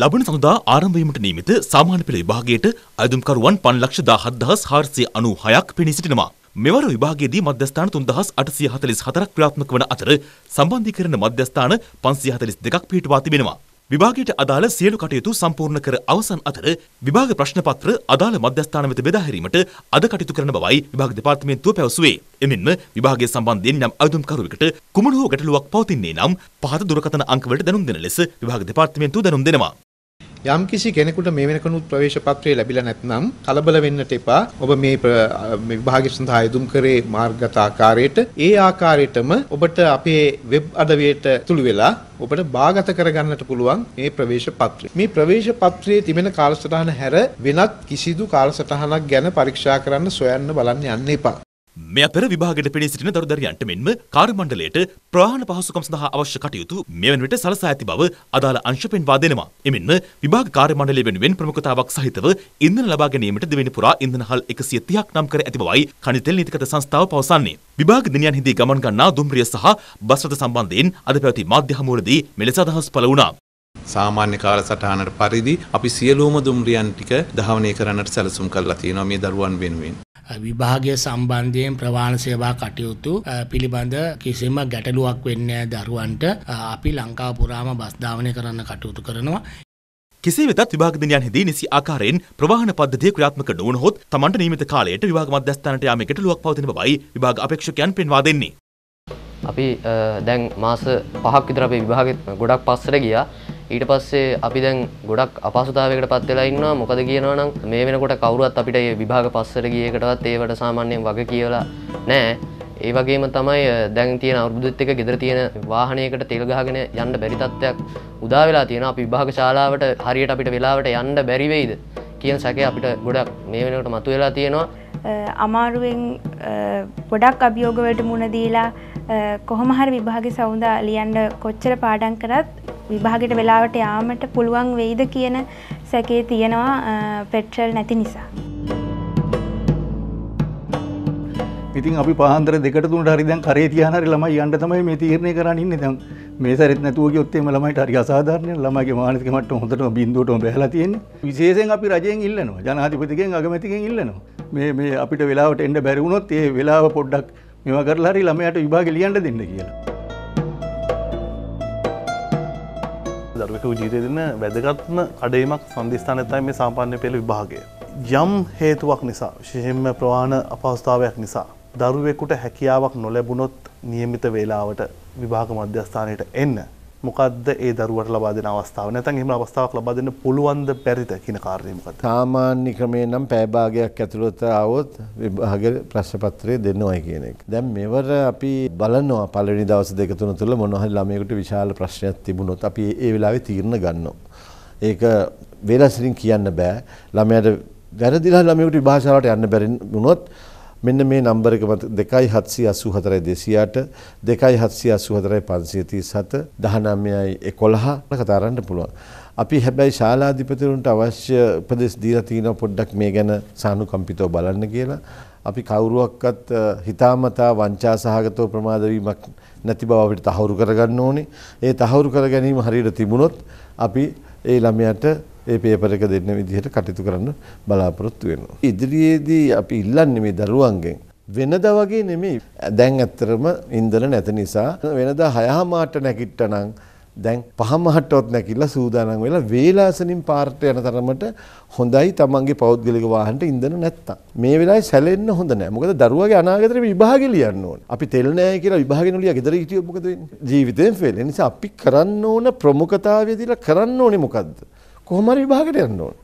ලබන සඳුදා ආරම්භවීමට නියමිත සාමාන්‍ය පෙළ විභාගයට අයදුම්කරුවන් පන් ලක්ෂ දාහත් දහස් හාරසිය අනු හයක් පිණි සිටිනවා. මෙවර විභාගයේදී මධ්‍යස්ථාන තුන් දහස් අටසිය හතලිස් හතරක් ක්‍රියාත්මක වන අතර සම්බන්ධීකරණ මධ්‍යස්ථාන පන්සිය හතලිස් දෙකක් පිහිටවා තිබෙනවා. විභාගයට අදාළ සියලු කටයුතු සම්පූර්ණ කර අවසන් අතර විභාග ප්‍රශ්න පත්‍ර අදාළ මධ්‍යස්ථාන වෙත බෙදා හැරීමට අද කටයුතු කරන බවයි විභාග දෙපාර්තමේන්තුව පැවසුවේ. එමෙන්ම විභාගය සම්බන්ධයෙන් යම් අයදුම්කරුවෙකුට කුමන හෝ ගැටලුවක් පවතින්නේ නම් පහත දුරකථන අංකවලට දැනුම් දෙන ලෙස විභාග දෙපාර්තමේන්තුව දැනුම් දෙනවා. යම් කිසි කෙනෙකුට මේ වෙනකනුත් ප්‍රවේශ පත්‍රය ලැබිලා නැත්නම් කලබල වෙන්නට එපා. ඔබ මේ විභාගය සඳහා යෙදුම් කරේ මාර්ගගත ආකාරයට ඒ ආකාරයටම ඔබට අපේ වෙබ් අඩවියට තුළු වෙලා ඔබට බාගත කරගන්නට පුළුවන් මේ ප්‍රවේශ පත්‍රය. මේ ප්‍රවේශ පත්‍රයේ තිබෙන කාලසටහන හැර වෙනත් කිසිදු කාලසටහනක් ගැන පරීක්ෂා කරන්න සොයන්න බලන්න යන්න එපා. මෙය පෙර විභාගයට පෙනී සිටින දරුදරියන්ට මෙන්ම කාර්මණ්ඩලයට ප්‍රාණ පහසුකම් සඳහා අවශ්‍ය කටයුතු මෙවැනි විට සලසා ඇති බව අදාළ අංශ පෙන්වා දෙනවා. එමෙන්ම විභාග කාර්යමණ්ඩලය වෙනුවෙන් ප්‍රමුඛතාවක් සහිතව ඉන්ධන ලබා ගැනීමට දෙවෙනි පුරා ඉන්ධනහල් 130ක් නම් කර ඇති බවයි කණිතෙල් නීතිගත සංස්ථාව පවසන්නේ. විභාග දිනයන් හිදී ගමන් ගන්නා දුම්රිය සහ බස් රථ සම්බන්ධයෙන් අද පැවති මාධ්‍ය හමුවලදී මෙලෙස අදහස් පළ වුණා. සාමාන්‍ය කාලසටහනට පරිදි අපි සියලුම දුම්රියන් ටික දහවනය කරන්නට සැලසුම් කරලා තියෙනවා මේ දරුවන් වෙනුවෙන්. විභාගය සම්බන්ධයෙන් ප්‍රවාණ සේවා කටයුතු පිළිබඳ කිසිම ගැටලුවක් වෙන්නේ දරුවන්ට අපි ලංකාව පුරාම බස් ධාවනය කරන්න කටයුතු කරනවා. කෙසේ වෙතත් විභාග දිනයන්හිදී නිසි ආකාරයෙන් ප්‍රවාහන පද්ධතිය ක්‍රියාත්මක නොවන හොත් තමන්ට නියමිත කාලයට විභාග මධ්‍යස්ථානට යාම ගැටලුවක් පවතින බවයි විභාග අපේක්ෂකයන් පෙන්වා දෙන්නේ. අපි දැන් මාස 5ක් විතර අපේ විභාගෙත් ගොඩක් පස්සට ගියා. ඊට පස්සේ අපි දැන් ගොඩක් අපහසුතාවයකට පත් වෙලා ඉන්නවා මොකද කියනවා නම් මේ වෙනකොට කවුරුවත් අපිට මේ විභාග පස්සට ගිය එකටවත් ඒවට සාමාන්‍යයෙන් වග කියලා නෑ ඒ වගේම තමයි දැන් තියෙන අවුරුද්දත් එක ගෙදර තියෙන වාහනයකට තෙල් ගහගෙන යන්න බැරි තත්ත්වයක් උදා වෙලා තියෙනවා අපි විභාග ශාලාවට හරියට අපිට වෙලාවට යන්න බැරි වෙයිද කියන සැකය අපිට ගොඩක් මේ වෙනකොට මතුවෙලා තියෙනවා අමාරුවෙන් ගොඩක් අභියෝගවලට මුණ දීලා කොහොම හරි විභාගේ සවුඳා ලියන්න කොච්චර පාඩම් කරත් විභාගෙට වෙලාවට යාමට පුළුවන් වෙයිද කියන සැකේ තියෙනවා පෙට්‍රල් නැති නිසා. ඉතින් අපි පහන්දර දෙකට තුනට හරි දැන් කරේ තියාන හරි ළමයි යන්න තමයි මේ තීරණය කරන්න ඉන්නේ දැන් මේ සැරෙත් නැතුව ගියොත් එහෙම ළමයිට හරි අසාධාරණයි ළමයිගේ මානසික මට්ටම හොඳටම බිඳුවටම බැහැලා තියෙන්නේ විශේෂයෙන් අපි රජයෙන් ඉල්ලනවා ජනාධිපතිගෙන් අගමැතිගෙන් ඉල්ලනවා මේ මේ අපිට වෙලාවට එන්න බැරි වුණොත් ඒ වෙලාව පොඩ්ඩක් මේවා කරලා හරි ළමයාට විභාගෙ ලියන්න දෙන්න කියලා දරුවක ජීරයදන්න වැදගත්ම අඩේමක් සන්ධස්ථාන ඇතයි මේ සාමාන්‍ය පෙළ විභාගය. යම් හේතුවක් නිසා ශිහෙම ප්‍රවාණ අපවස්ථාවයක් නිසා. දරුවෙකුට හැකියාවක් නොලැබුණොත් නියමිත වේලාවට විභාග මධ්‍යස්ථානයට එන්න. මොකක්ද ඒ දරුවට ලබා දෙන අවස්ථාව නැත්නම් එහෙම අවස්ථාවක් ලබා දෙන්න පුළුවන්ද බැරිද කියන කාරණේ මොකක්ද සාමාන්‍ය ක්‍රමේ නම් පැය භාගයක් ඇතුළත આવොත් විභාග ප්‍රශ්න පත්‍රය දෙනවයි කියන එක. දැන් මෙවර අපි බලනවා පළවෙනි දවස් දෙක තුන තුල මොනවා හරි ළමයෙකුට විශාල ප්‍රශ්නයක් තිබුණොත් අපි ඒ වෙලාවේ තීරණ ගන්නවා. ඒක වේලාසිරින් කියන්න බෑ. ළමයාට වැරදිලා ළමයෙකුට විභාෂාවට යන්න බැරි වුණොත් මෙන්න මේ නම්බර එක මත 2784 208 2784 537 19යි 11 කතා කරන්න පුළුවන්. අපි හැබැයි ශාලාධිපතිවරුන්ට අවශ්‍ය උපදෙස් දීලා තිනවා පොඩ්ඩක් මේ ගැන සානුකම්පිතව බලන්න කියලා. අපි කවුරුවක්වත් හිතාමතා වංචා සහගතව ප්‍රමාද වීමක් නැති බව අපිට තහවුරු කරගන්න ඕනේ. ඒ තහවුරු කර ගැනීම හරියට තිබුණොත් අපි ඒ ළමයාට ඒ පේපර් එක දෙන්න විදිහට කටයුතු කරන්න බලාපොරොත්තු වෙනවා. ඉදිරියේදී අපි ඉල්ලන්නේ මේ දරුවන්ගෙන් වෙනද වගේ නෙමෙයි. දැන් ඇත්තරම ඉන්ධන නැති නිසා වෙනදා හයහමාට නැගිට්ටනම් දැන් පහමහටවත් නැකිලා සූදානම් වෙලා වේලාසනින් පාර්ට යන තරමට හොඳයි තමන්ගේ පෞද්ගලික වාහනට ඉන්ධන නැත්තම්. මේ වෙලාවේ සැලෙන්න හොඳ නැහැ. මොකද දරුවාගේ අනාගතේ විභාගෙ ලියන්න ඕන. අපි තෙල් නැහැ කියලා විභාගෙ නුලිය ගෙදර හිටියොත් මොකද වෙන්නේ? ජීවිතේම ෆේල්. ඒ නිසා අපි කරන්න ඕන ප්‍රමුඛතාවය දීලා කරන්න ඕනේ මොකද්ද? කොහොමරි භාගට යන්න ඕන